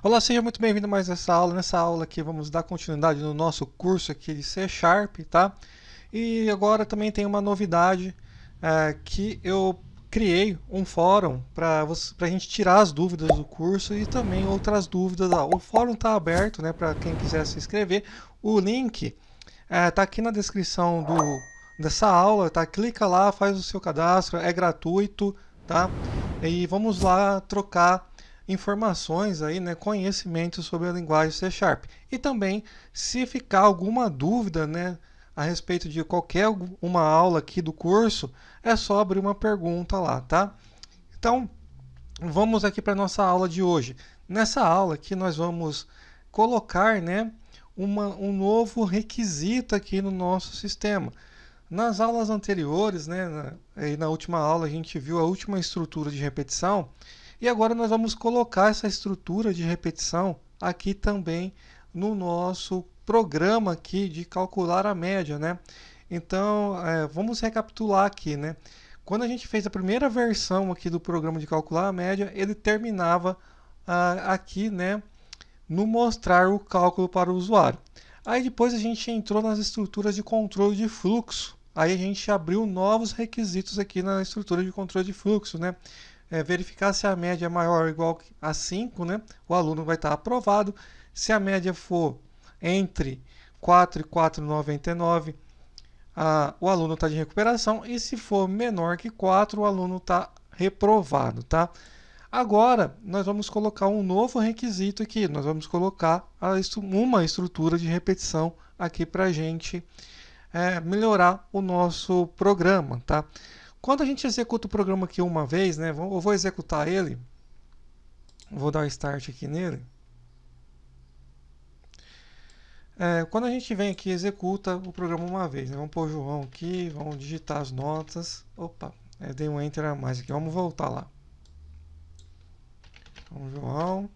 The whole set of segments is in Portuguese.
Olá, seja muito bem-vindo mais essa aula. Nessa aula aqui vamos dar continuidade no nosso curso aqui de C Sharp, tá? E agora também tem uma novidade é, que eu criei um fórum para a gente tirar as dúvidas do curso e também outras dúvidas. Ó, ah, o fórum está aberto né, para quem quiser se inscrever. O link está é, tá aqui na descrição do, dessa aula, tá? Clica lá, faz o seu cadastro, é gratuito, tá? E vamos lá trocar informações aí, né, conhecimento sobre a linguagem C Sharp. E também, se ficar alguma dúvida, né, a respeito de qualquer uma aula aqui do curso, é só abrir uma pergunta lá, tá? Então, vamos aqui para nossa aula de hoje. Nessa aula aqui nós vamos colocar, né, uma, um novo requisito aqui no nosso sistema. Nas aulas anteriores, né, na, na última aula a gente viu a última estrutura de repetição e agora nós vamos colocar essa estrutura de repetição aqui também no nosso programa aqui de calcular a média, né? Então, é, vamos recapitular aqui, né? Quando a gente fez a primeira versão aqui do programa de calcular a média, ele terminava ah, aqui, né? No mostrar o cálculo para o usuário. Aí depois a gente entrou nas estruturas de controle de fluxo. Aí a gente abriu novos requisitos aqui na estrutura de controle de fluxo, né? é, verificar se a média é maior ou igual a 5, né? o aluno vai estar aprovado. Se a média for entre 4 e 4,99, a, o aluno está de recuperação. E se for menor que 4, o aluno está reprovado. Tá? Agora, nós vamos colocar um novo requisito aqui. Nós vamos colocar a, uma estrutura de repetição aqui para a gente é, melhorar o nosso programa, tá? Quando a gente executa o programa aqui uma vez, né? Eu vou executar ele. Vou dar o start aqui nele. É, quando a gente vem aqui executa o programa uma vez, né? vamos pôr o João aqui, vamos digitar as notas. Opa, é, dei um Enter a mais aqui, vamos voltar lá. Então, João.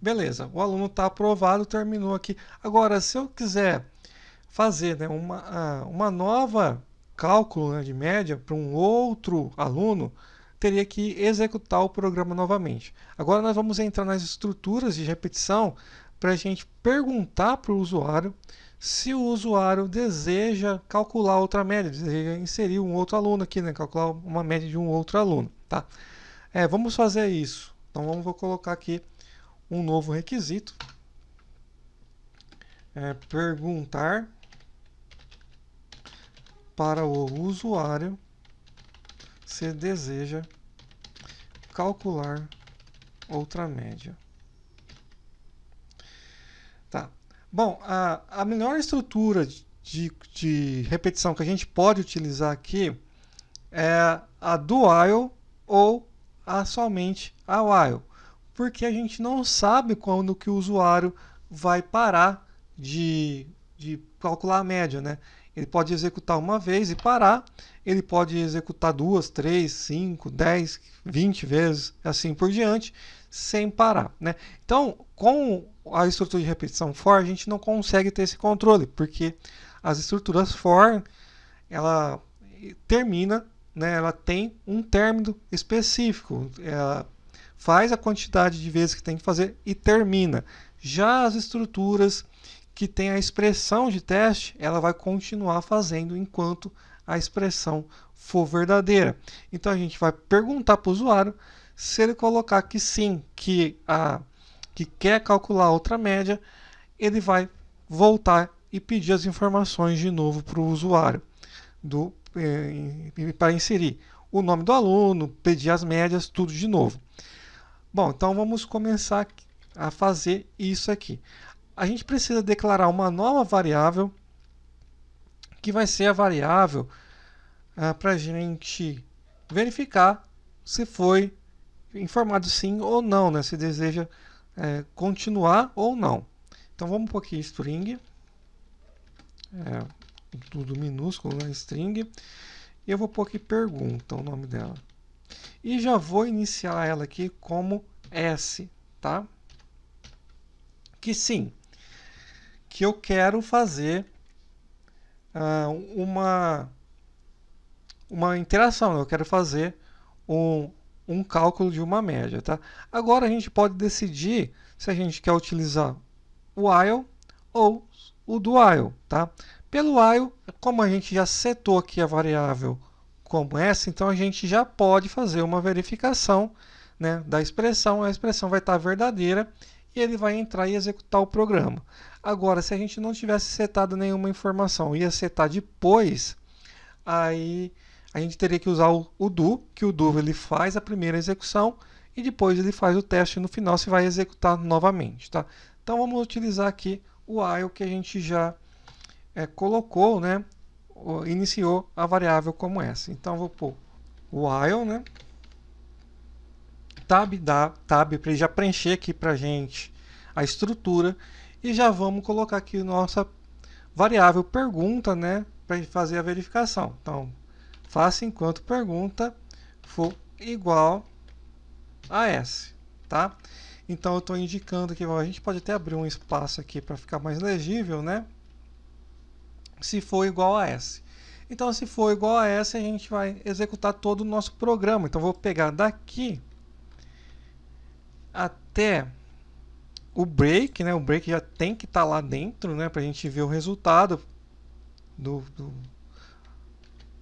Beleza, o aluno está aprovado, terminou aqui. Agora, se eu quiser fazer né, uma, uma nova cálculo né, de média para um outro aluno, teria que executar o programa novamente. Agora nós vamos entrar nas estruturas de repetição para a gente perguntar para o usuário se o usuário deseja calcular outra média, deseja inserir um outro aluno aqui, né, calcular uma média de um outro aluno. Tá? É, vamos fazer isso. Então vamos, vou colocar aqui um novo requisito. É, perguntar para o usuário se deseja calcular outra média. Tá. Bom, a, a melhor estrutura de, de repetição que a gente pode utilizar aqui é a do while ou a somente a while, porque a gente não sabe quando que o usuário vai parar de, de calcular a média, né? Ele pode executar uma vez e parar. Ele pode executar duas, três, cinco, dez, vinte vezes, assim por diante, sem parar. Né? Então, com a estrutura de repetição for, a gente não consegue ter esse controle, porque as estruturas for, ela termina, né, ela tem um término específico. Ela faz a quantidade de vezes que tem que fazer e termina. Já as estruturas que tem a expressão de teste, ela vai continuar fazendo enquanto a expressão for verdadeira. Então a gente vai perguntar para o usuário se ele colocar que sim, que, a, que quer calcular outra média, ele vai voltar e pedir as informações de novo para o usuário do, eh, para inserir o nome do aluno, pedir as médias, tudo de novo. Bom, então vamos começar a fazer isso aqui a gente precisa declarar uma nova variável que vai ser a variável ah, para a gente verificar se foi informado sim ou não, né? se deseja eh, continuar ou não. Então vamos pôr aqui string, é, tudo minúsculo, né? string, e eu vou pôr aqui pergunta o nome dela. E já vou iniciar ela aqui como S, tá? Que sim, que eu quero fazer uh, uma, uma interação, eu quero fazer um, um cálculo de uma média. Tá? Agora a gente pode decidir se a gente quer utilizar o while ou o do while. Tá? Pelo while, como a gente já setou aqui a variável como essa, então a gente já pode fazer uma verificação né, da expressão. A expressão vai estar verdadeira e ele vai entrar e executar o programa. Agora, se a gente não tivesse setado nenhuma informação, ia setar depois, aí a gente teria que usar o, o do, que o do ele faz a primeira execução e depois ele faz o teste no final se vai executar novamente, tá? Então vamos utilizar aqui o while que a gente já é, colocou, né? Iniciou a variável como essa. Então vou pôr while, né? tab, da, tab para ele já preencher aqui para a gente a estrutura e já vamos colocar aqui nossa variável pergunta, né, para fazer a verificação. Então, faça enquanto pergunta for igual a S, tá? Então eu estou indicando que a gente pode até abrir um espaço aqui para ficar mais legível, né? Se for igual a S. Então se for igual a S, a gente vai executar todo o nosso programa. Então vou pegar daqui até o break, né? O break já tem que estar tá lá dentro, né? Para a gente ver o resultado do, do...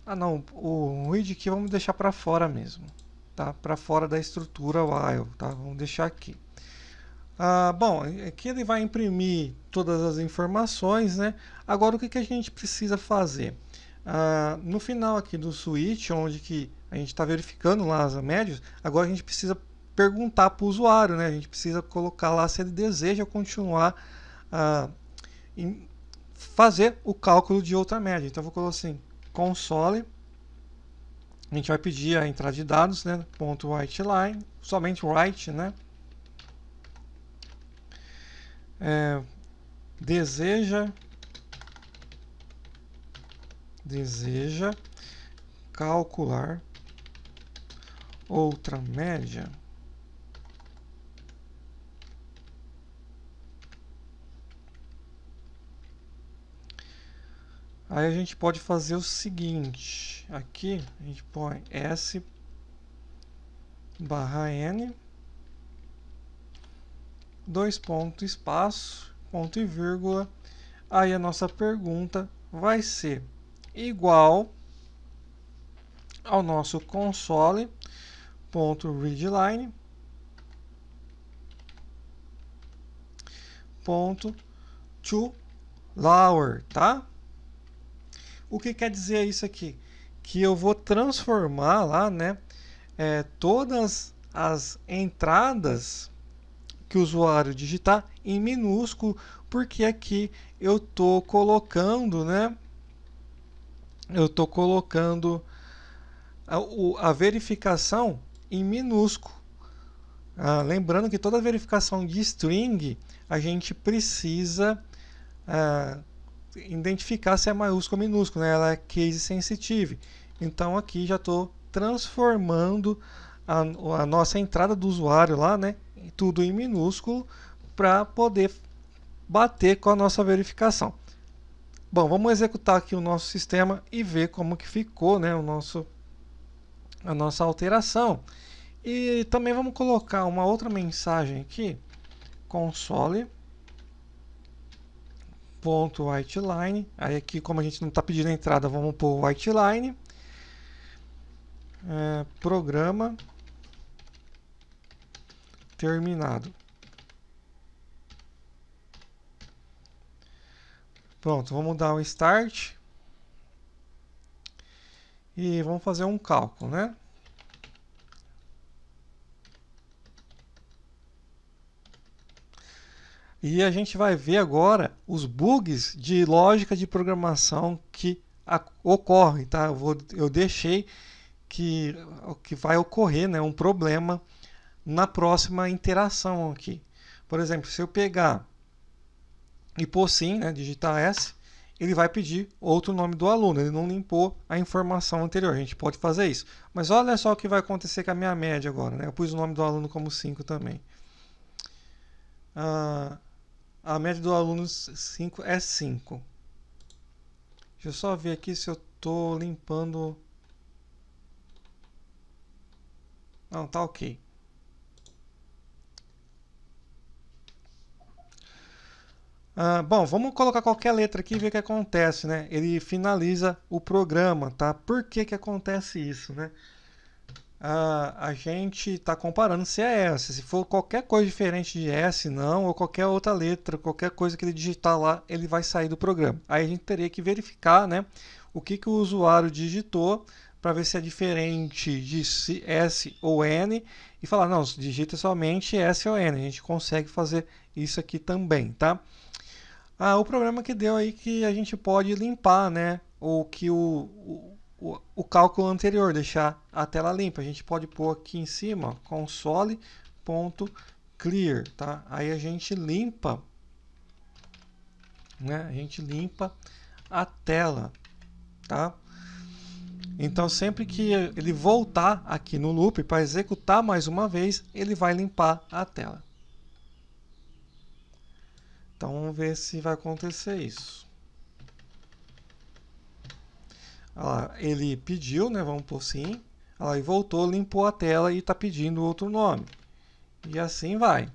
Ah não, o read aqui vamos deixar para fora mesmo, tá? Para fora da estrutura while, tá? Vamos deixar aqui. Ah, bom, aqui ele vai imprimir todas as informações, né? Agora o que, que a gente precisa fazer? Ah, no final aqui do switch, onde que a gente está verificando lá as médias, agora a gente precisa perguntar para o usuário, né? A gente precisa colocar lá se ele deseja continuar a ah, fazer o cálculo de outra média. Então eu vou colocar assim, console, a gente vai pedir a entrada de dados, né? Ponto write line, somente write, né? É, deseja deseja calcular outra média Aí a gente pode fazer o seguinte, aqui a gente põe S barra N, dois pontos, espaço, ponto e vírgula, aí a nossa pergunta vai ser igual ao nosso console ponto readline ponto to lower, tá? O que quer dizer isso aqui? Que eu vou transformar lá, né? É, todas as entradas que o usuário digitar em minúsculo, porque aqui eu tô colocando, né? Eu tô colocando a, a verificação em minúsculo. Ah, lembrando que toda verificação de string a gente precisa ah, identificar se é maiúsculo ou minúsculo, né? ela é case sensitive. Então aqui já estou transformando a, a, nossa entrada do usuário lá, né? tudo em minúsculo, para poder bater com a nossa verificação. Bom, vamos executar aqui o nosso sistema e ver como que ficou né? o nosso, a nossa alteração. E também vamos colocar uma outra mensagem aqui, console ponto whiteline. Aí aqui, como a gente não está pedindo entrada, vamos pôr whiteline. É, programa terminado. Pronto, vamos dar um start. E vamos fazer um cálculo, né? E a gente vai ver agora os bugs de lógica de programação que ocorrem, tá? Eu, vou, eu deixei que, que vai ocorrer né, um problema na próxima interação aqui. Por exemplo, se eu pegar e pôr sim, né, digitar S, ele vai pedir outro nome do aluno, ele não limpou a informação anterior, a gente pode fazer isso. Mas olha só o que vai acontecer com a minha média agora, né? eu pus o nome do aluno como 5 também. Ah, a média do aluno 5 é 5. Deixa eu só ver aqui se eu estou limpando. Não, tá ok. Ah, bom, vamos colocar qualquer letra aqui e ver o que acontece, né? Ele finaliza o programa, tá? Por que que acontece isso, né? a, a gente está comparando se é essa. Se for qualquer coisa diferente de S, não, ou qualquer outra letra, qualquer coisa que ele digitar lá, ele vai sair do programa. Aí a gente teria que verificar né, o que, que o usuário digitou para ver se é diferente de S ou N e falar, não, digita somente S ou N. A gente consegue fazer isso aqui também, tá? Ah, o problema que deu aí que a gente pode limpar, né? Ou que o o, o cálculo anterior, deixar a tela limpa. A gente pode pôr aqui em cima console.clear, tá? Aí a gente limpa, né? A gente limpa a tela, tá? Então sempre que ele voltar aqui no loop para executar mais uma vez, ele vai limpar a tela. Então vamos ver se vai acontecer isso lá, ele pediu, né? Vamos por sim. Lá, e voltou, limpou a tela e está pedindo outro nome. E assim vai.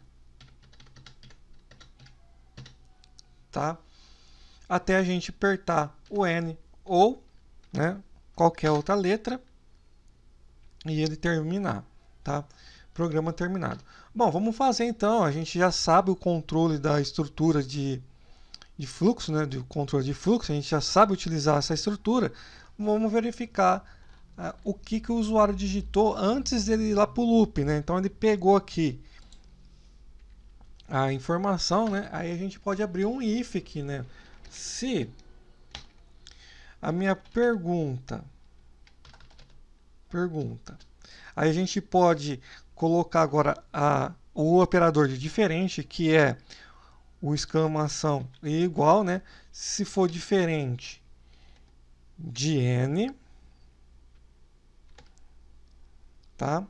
Tá? Até a gente apertar o N ou né, qualquer outra letra e ele terminar. Tá? Programa terminado. Bom, vamos fazer então. A gente já sabe o controle da estrutura de, de fluxo, né, do controle de fluxo. A gente já sabe utilizar essa estrutura vamos verificar uh, o que, que o usuário digitou antes dele ir lá para o loop. Né? Então ele pegou aqui a informação, né? aí a gente pode abrir um if aqui. Né? Se a minha pergunta... Pergunta. Aí a gente pode colocar agora a, o operador de diferente, que é o exclamação e igual, né? Se for diferente de n, tá?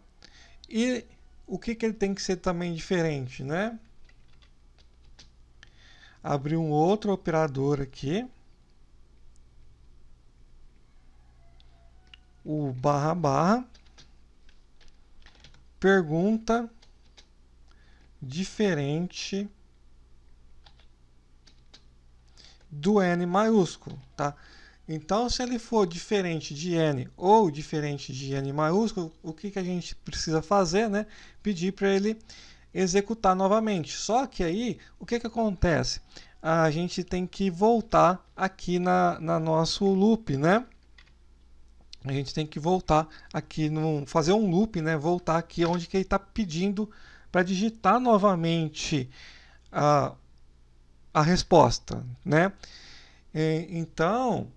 E o que, que ele tem que ser também diferente, né? Abrir um outro operador aqui. O barra barra pergunta diferente do N maiúsculo, tá? Então, se ele for diferente de n ou diferente de n maiúsculo, o que, que a gente precisa fazer? Né? Pedir para ele executar novamente. Só que aí, o que, que acontece? A gente tem que voltar aqui na, na nosso loop, né? A gente tem que voltar aqui, no, fazer um loop, né? Voltar aqui onde que ele está pedindo para digitar novamente a, a resposta, né? Então,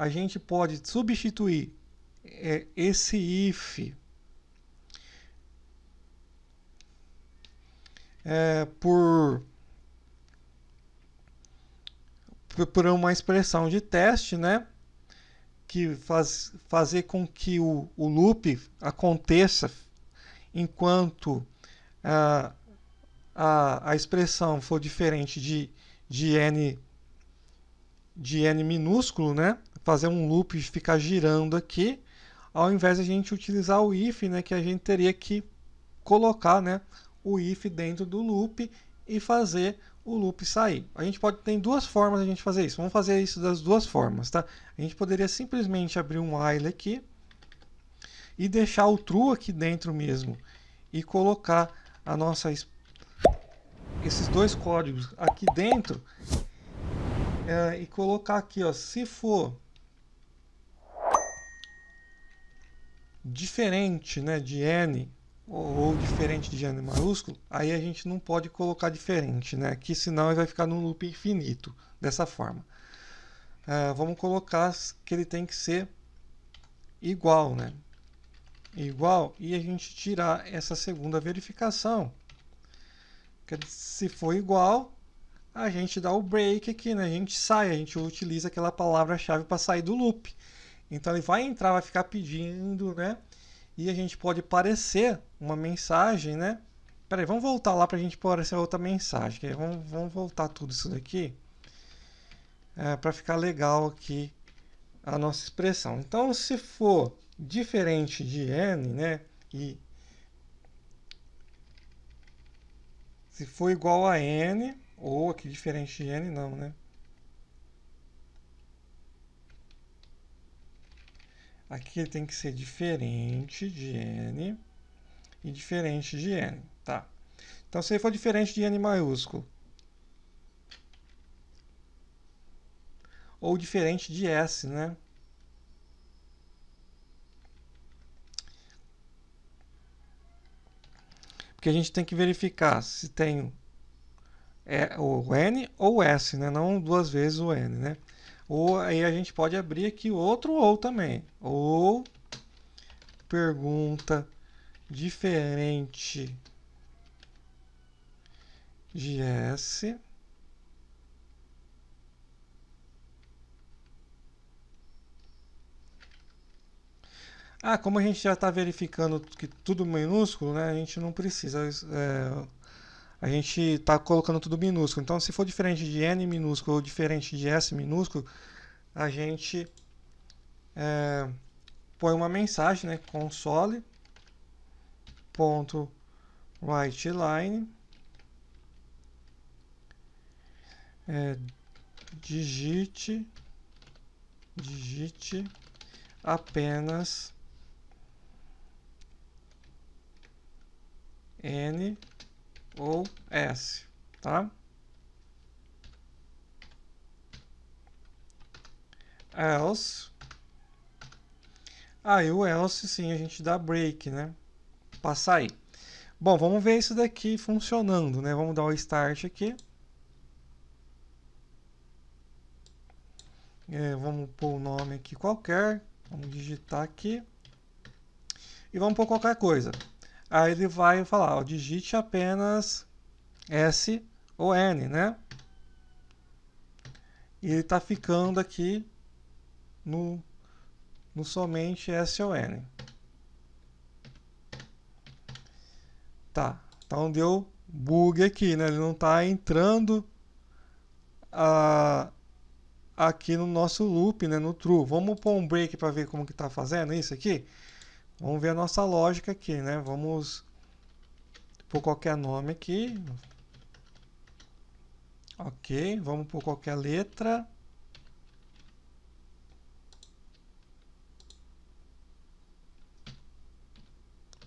a gente pode substituir é, esse if é, por por uma expressão de teste, né? Que faz fazer com que o, o loop aconteça enquanto é, a, a expressão for diferente de, de n de n minúsculo, né? fazer um loop e ficar girando aqui, ao invés de a gente utilizar o if, né, que a gente teria que colocar né, o if dentro do loop e fazer o loop sair. A gente pode ter duas formas de a gente fazer isso. Vamos fazer isso das duas formas, tá? A gente poderia simplesmente abrir um while aqui e deixar o true aqui dentro mesmo e colocar a nossa esses dois códigos aqui dentro é, e colocar aqui, ó, se for diferente né, de N ou, ou, diferente de N maiúsculo, aí a gente não pode colocar diferente, né? Que senão ele vai ficar num loop infinito dessa forma. Uh, vamos colocar que ele tem que ser igual, né? Igual e a gente tirar essa segunda verificação. Que se for igual, a gente dá o break aqui, né? A gente sai, a gente utiliza aquela palavra-chave para sair do loop. Então ele vai entrar, vai ficar pedindo, né? E a gente pode parecer uma mensagem, né? Peraí, vamos voltar lá para a gente parecer outra mensagem. Vamos, vamos voltar tudo isso daqui é, para ficar legal aqui a nossa expressão. Então, se for diferente de n, né? E se for igual a n, ou aqui diferente de n, não, né? Aqui tem que ser diferente de n e diferente de n, tá? Então, se ele for diferente de n maiúsculo, ou diferente de S, né? Porque a gente tem que verificar se tem é, o N ou o S, né? Não duas vezes o N, né? Ou aí a gente pode abrir aqui outro ou também. Ou pergunta diferente de S. Ah, como a gente já está verificando que tudo minúsculo, né, a gente não precisa é, a gente está colocando tudo minúsculo. Então, se for diferente de n minúsculo ou diferente de s minúsculo, a gente é, põe uma mensagem, né? console ponto write line é, digite digite apenas n ou S, tá? Else. Aí ah, o else sim a gente dá break, né? Passa aí. Bom, vamos ver isso daqui funcionando, né? Vamos dar o start aqui. É, vamos pôr o um nome aqui qualquer. Vamos digitar aqui. E vamos pôr qualquer coisa. Aí ele vai falar, ó, digite apenas S ou N, né? E ele está ficando aqui no, no somente S ou N. Tá, então deu bug aqui, né? Ele não está entrando a, aqui no nosso loop, né? No true. Vamos pôr um break para ver como que está fazendo isso aqui. Vamos ver a nossa lógica aqui, né? Vamos por qualquer nome aqui. Ok, vamos por qualquer letra.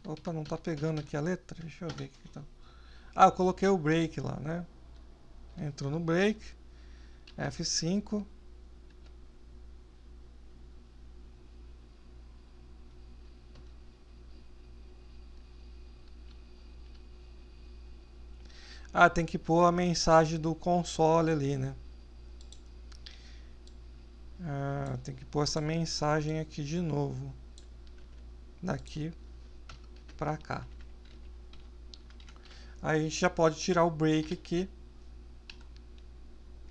Opa, não está pegando aqui a letra? Deixa eu ver aqui então. Tá. Ah, eu coloquei o break lá, né? Entrou no break. F5. Ah, tem que pôr a mensagem do console ali, né? Ah, tem que pôr essa mensagem aqui de novo. Daqui pra cá. Aí a gente já pode tirar o break aqui.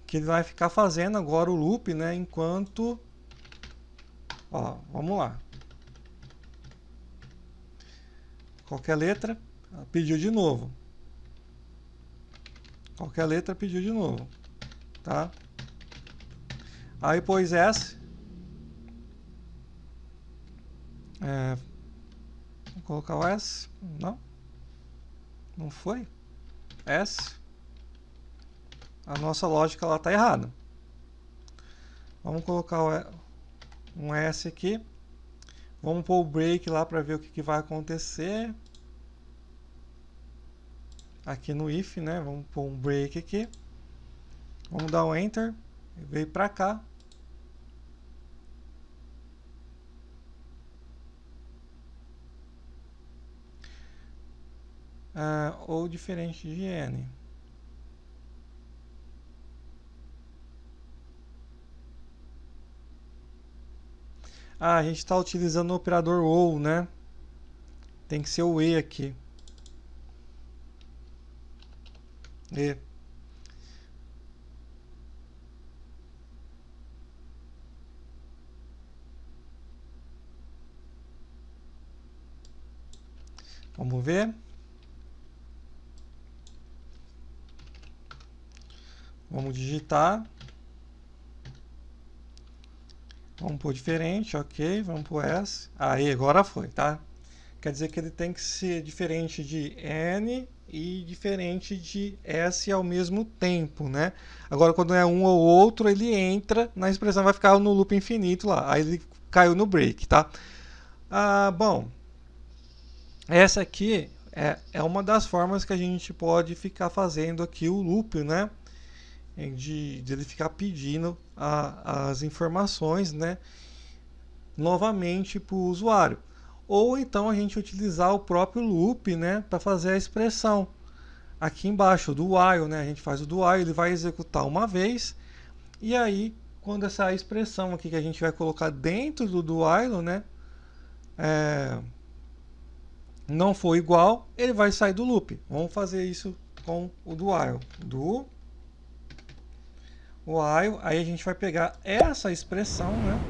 Que ele vai ficar fazendo agora o loop, né? Enquanto... Ó, vamos lá. Qualquer letra, pediu de novo. Qualquer letra pediu de novo, tá? Aí pôs S. É, vou colocar o S. Não. Não foi. S. A nossa lógica lá está errada. Vamos colocar um S aqui. Vamos pôr o break lá para ver o que, que vai acontecer aqui no if, né? Vamos pôr um break aqui. Vamos dar um enter, veio para cá. Ah, ou diferente de n. Ah, a gente está utilizando o operador OU, né? Tem que ser o E aqui. É. Vamos ver. Vamos digitar. Vamos pôr diferente, ok. Vamos pôr S. Aí, agora foi, tá? Quer dizer que ele tem que ser diferente de N e diferente de S ao mesmo tempo, né? Agora, quando é um ou outro, ele entra na expressão, vai ficar no loop infinito lá. Aí ele caiu no break, tá? Ah, bom, essa aqui é, é uma das formas que a gente pode ficar fazendo aqui o loop, né? É de, de ele ficar pedindo a, as informações, né? Novamente para o usuário ou então a gente utilizar o próprio loop né, para fazer a expressão. Aqui embaixo do while, né, a gente faz o do while, ele vai executar uma vez, e aí quando essa expressão aqui que a gente vai colocar dentro do do while, né, é, não for igual, ele vai sair do loop. Vamos fazer isso com o do while. Do while, aí a gente vai pegar essa expressão, né,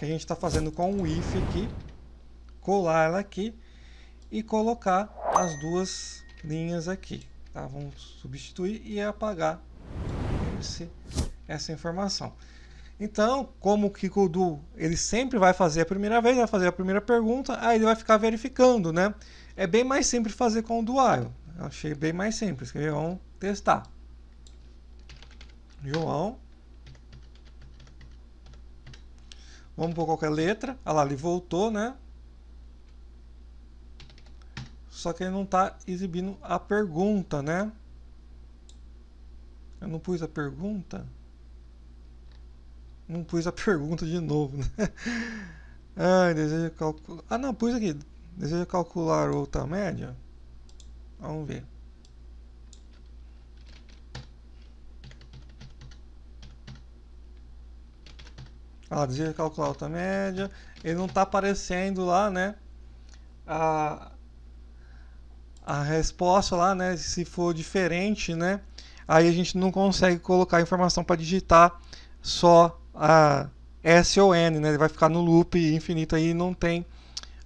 que a gente está fazendo com o if aqui, colar ela aqui e colocar as duas linhas aqui. Tá? Vamos substituir e apagar esse, essa informação. Então, como o Kikudu ele sempre vai fazer a primeira vez, vai fazer a primeira pergunta, aí ele vai ficar verificando, né? É bem mais simples fazer com o dual. achei bem mais simples. Quer ver? Vamos testar. João. Vamos por qualquer letra. Olha lá, ele voltou, né? só que ele não está exibindo a pergunta, né? Eu não pus a pergunta? Não pus a pergunta de novo, né? Ah, deseja calcular. Ah, não, pus aqui. Deseja calcular outra média? Vamos ver. Ah, deseja calcular outra média. Ele não está aparecendo lá, né? A, ah, a resposta lá, né? Se for diferente, né? Aí a gente não consegue colocar a informação para digitar só a S ou N, né? Ele vai ficar no loop infinito aí e não tem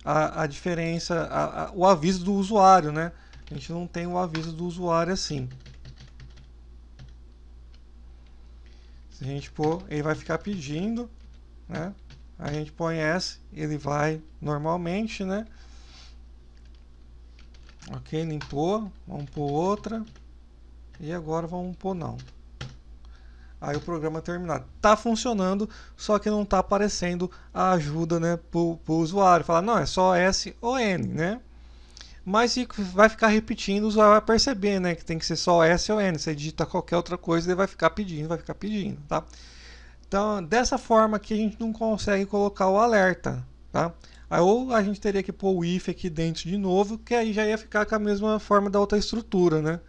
a, a diferença, a, a, o aviso do usuário, né? A gente não tem o aviso do usuário assim. Se a gente pôr, ele vai ficar pedindo, né? A gente põe S, ele vai normalmente, né? ok limpou vamos por outra e agora vamos por não aí o programa termina. É terminado tá funcionando só que não tá aparecendo a ajuda né para o usuário falar não é só S ou N né mas se vai ficar repetindo, o usuário vai perceber, né, que tem que ser só S ou N. Você digita qualquer outra coisa, ele vai ficar pedindo, vai ficar pedindo, tá? Então, dessa forma que a gente não consegue colocar o alerta, Tá? Aí, ou a gente teria que pôr o if aqui dentro de novo, que aí já ia ficar com a mesma forma da outra estrutura, né?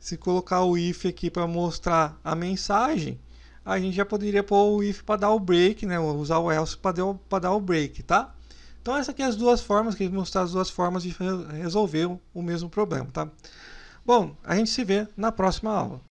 Se colocar o if aqui para mostrar a mensagem, a gente já poderia pôr o if para dar o break, né? Usar o else para dar o break, tá? Então essas aqui é as duas formas, que mostrar as duas formas de resolver o mesmo problema, tá? Bom, a gente se vê na próxima aula.